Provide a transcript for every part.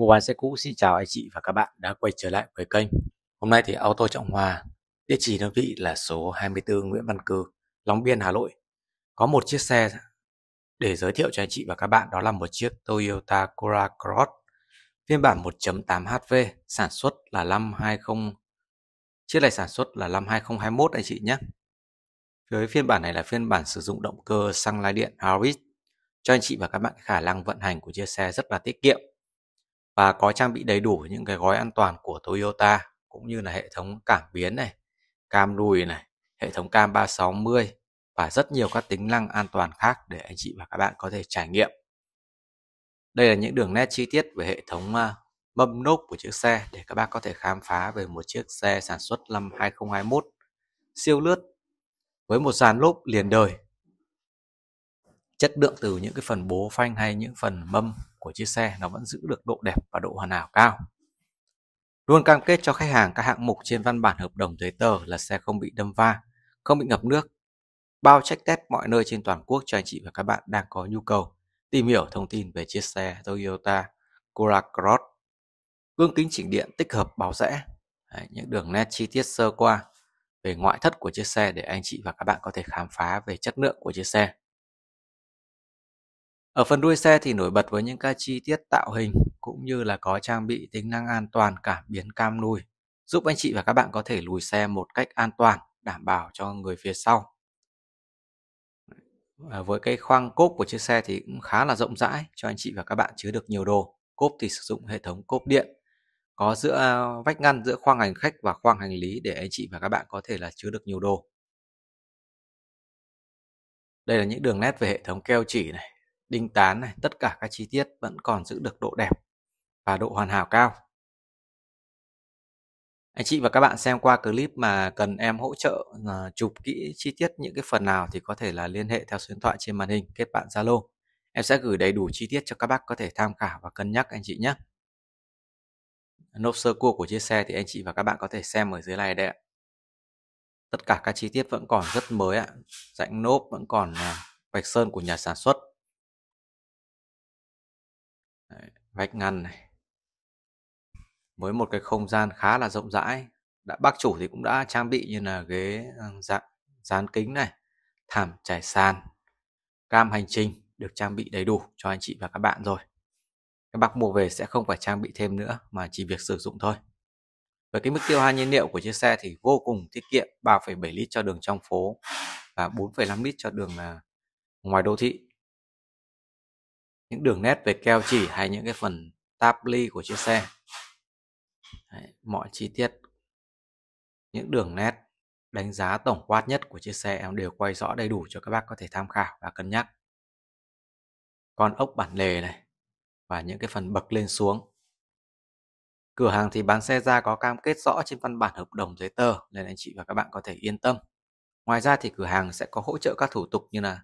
Mua bán xe cũ xin chào anh chị và các bạn đã quay trở lại với kênh. Hôm nay thì Auto Trọng Hòa, địa chỉ đơn vị là số 24 Nguyễn Văn Cư, Long Biên, Hà Nội. Có một chiếc xe để giới thiệu cho anh chị và các bạn đó là một chiếc Toyota Corolla Cross phiên bản 1.8 HV sản xuất là năm 20 chiếc này sản xuất là năm 2021 anh chị nhé. Với phiên bản này là phiên bản sử dụng động cơ xăng lai điện Harris cho anh chị và các bạn khả năng vận hành của chiếc xe rất là tiết kiệm và có trang bị đầy đủ những cái gói an toàn của Toyota cũng như là hệ thống cảm biến này, cam lùi này, hệ thống cam 360 và rất nhiều các tính năng an toàn khác để anh chị và các bạn có thể trải nghiệm. Đây là những đường nét chi tiết về hệ thống à, mâm nốt của chiếc xe để các bác có thể khám phá về một chiếc xe sản xuất năm 2021 siêu lướt với một dàn lốp liền đời chất lượng từ những cái phần bố phanh hay những phần mâm của chiếc xe nó vẫn giữ được độ đẹp và độ hoàn hảo cao. Luôn cam kết cho khách hàng các hạng mục trên văn bản hợp đồng giấy tờ là xe không bị đâm va, không bị ngập nước. Bao check test mọi nơi trên toàn quốc cho anh chị và các bạn đang có nhu cầu tìm hiểu thông tin về chiếc xe Toyota Corolla Cross. Gương kính chỉnh điện tích hợp báo rẽ, Đấy, những đường nét chi tiết sơ qua về ngoại thất của chiếc xe để anh chị và các bạn có thể khám phá về chất lượng của chiếc xe. Ở phần đuôi xe thì nổi bật với những cái chi tiết tạo hình cũng như là có trang bị tính năng an toàn cảm biến cam lùi, giúp anh chị và các bạn có thể lùi xe một cách an toàn, đảm bảo cho người phía sau. À, với cái khoang cốp của chiếc xe thì cũng khá là rộng rãi cho anh chị và các bạn chứa được nhiều đồ. Cốp thì sử dụng hệ thống cốp điện, có giữa à, vách ngăn giữa khoang hành khách và khoang hành lý để anh chị và các bạn có thể là chứa được nhiều đồ. Đây là những đường nét về hệ thống keo chỉ này, đinh tán này, tất cả các chi tiết vẫn còn giữ được độ đẹp và độ hoàn hảo cao. Anh chị và các bạn xem qua clip mà cần em hỗ trợ ờ, chụp kỹ chi tiết những cái phần nào thì có thể là liên hệ theo số điện thoại trên màn hình kết bạn Zalo. Em sẽ gửi đầy đủ chi tiết cho các bác có thể tham khảo và cân nhắc anh chị nhé. Nộp sơ cua của chiếc xe thì anh chị và các bạn có thể xem ở dưới này đây ạ. Tất cả các chi tiết vẫn còn rất mới ạ. Rãnh nốp vẫn còn ờ, vạch sơn của nhà sản xuất vách ngăn này với một cái không gian khá là rộng rãi đã bác chủ thì cũng đã trang bị như là ghế ờ, dạng dán kính này thảm trải sàn cam hành trình được trang bị đầy đủ cho anh chị và các bạn rồi các bác mua về sẽ không phải trang bị thêm nữa mà chỉ việc sử dụng thôi với cái mức tiêu hao nhiên liệu của chiếc xe thì vô cùng tiết kiệm 3,7 lít cho đường trong phố và 4,5 lít cho đường là ờ, ngoài đô thị những đường nét về keo chỉ hay những cái phần táp ly của chiếc xe Đấy, mọi chi tiết những đường nét đánh giá tổng quát nhất của chiếc xe em đều quay rõ đầy đủ cho các bác có thể tham khảo và cân nhắc con ốc bản lề này và những cái phần bậc lên xuống cửa hàng thì bán xe ra có cam kết rõ trên văn bản hợp đồng giấy tờ nên anh chị và các bạn có thể yên tâm ngoài ra thì cửa hàng sẽ có hỗ trợ các thủ tục như là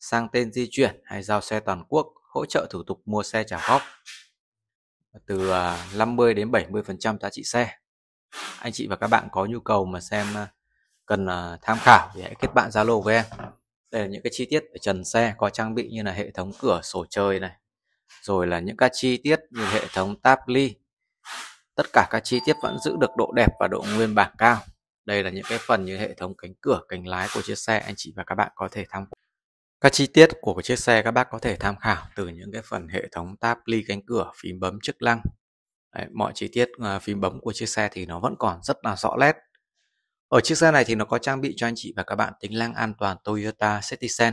sang tên di chuyển hay giao xe toàn quốc hỗ trợ thủ tục mua xe trả góp từ 50 à, đến 70% giá trị xe. Anh chị và các bạn có nhu cầu mà xem à, cần à, tham khảo thì hãy kết bạn Zalo với em. Đây là những cái chi tiết về trần xe có trang bị như là hệ thống cửa sổ trời này, rồi là những các chi tiết như hệ thống táp ly. Tất cả các chi tiết vẫn giữ được độ đẹp và độ nguyên bản cao. Đây là những cái phần như hệ thống cánh cửa, cánh lái của chiếc xe anh chị và các bạn có thể tham quan. Các chi tiết của chiếc xe các bác có thể tham khảo từ những cái phần hệ thống tab ly cánh cửa, phím bấm chức năng. Đấy, mọi chi tiết uh, phím bấm của chiếc xe thì nó vẫn còn rất là rõ nét. Ở chiếc xe này thì nó có trang bị cho anh chị và các bạn tính năng an toàn Toyota Citizen,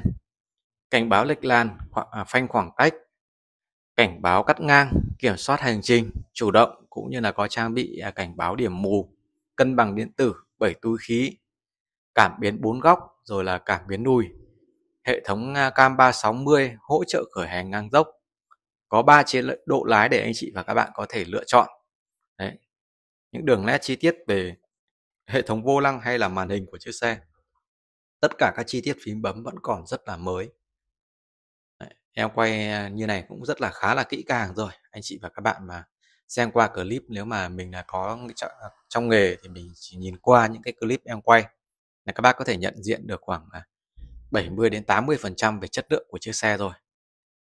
cảnh báo lệch làn, à, phanh khoảng cách, cảnh báo cắt ngang, kiểm soát hành trình, chủ động cũng như là có trang bị à, cảnh báo điểm mù, cân bằng điện tử, bảy túi khí, cảm biến bốn góc rồi là cảm biến đuôi Hệ thống cam 360 hỗ trợ khởi hành ngang dốc. Có 3 chế độ lái để anh chị và các bạn có thể lựa chọn. Đấy. Những đường nét chi tiết về hệ thống vô lăng hay là màn hình của chiếc xe. Tất cả các chi tiết phím bấm vẫn còn rất là mới. Đấy. Em quay như này cũng rất là khá là kỹ càng rồi. Anh chị và các bạn mà xem qua clip nếu mà mình là có à, trong nghề thì mình chỉ nhìn qua những cái clip em quay là các bác có thể nhận diện được khoảng à, 70 đến 80% về chất lượng của chiếc xe rồi.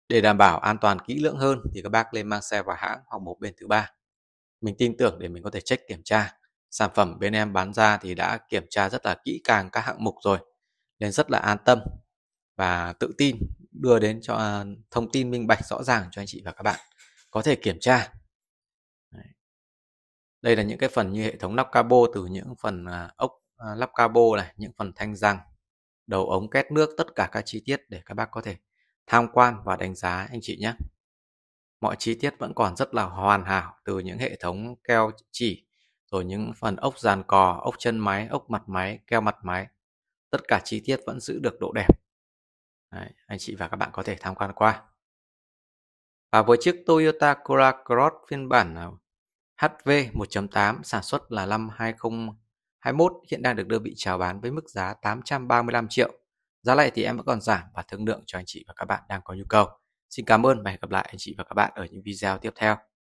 Để đảm bảo an toàn kỹ lưỡng hơn thì các bác lên mang xe vào hãng hoặc một bên thứ ba. Mình tin tưởng để mình có thể check kiểm tra. Sản phẩm bên em bán ra thì đã kiểm tra rất là kỹ càng các hạng mục rồi. Nên rất là an tâm và tự tin đưa đến cho à, thông tin minh bạch rõ ràng cho anh chị và các bạn. Có thể kiểm tra. Đây là những cái phần như hệ thống lắp cabo từ những phần à, ốc à, lắp cabo này, những phần thanh răng, đầu ống két nước, tất cả các chi tiết để các bác có thể tham quan và đánh giá anh chị nhé. Mọi chi tiết vẫn còn rất là hoàn hảo từ những hệ thống keo chỉ, rồi những phần ốc dàn cò, ốc chân máy, ốc mặt máy, keo mặt máy. Tất cả chi tiết vẫn giữ được độ đẹp. Đấy, anh chị và các bạn có thể tham quan qua. Và với chiếc Toyota Corolla Cross phiên bản à, HV 1.8 sản xuất là năm 2020 21 hiện đang được đơn vị chào bán với mức giá 835 triệu. Giá này thì em vẫn còn giảm và thương lượng cho anh chị và các bạn đang có nhu cầu. Xin cảm ơn và hẹn gặp lại anh chị và các bạn ở những video tiếp theo.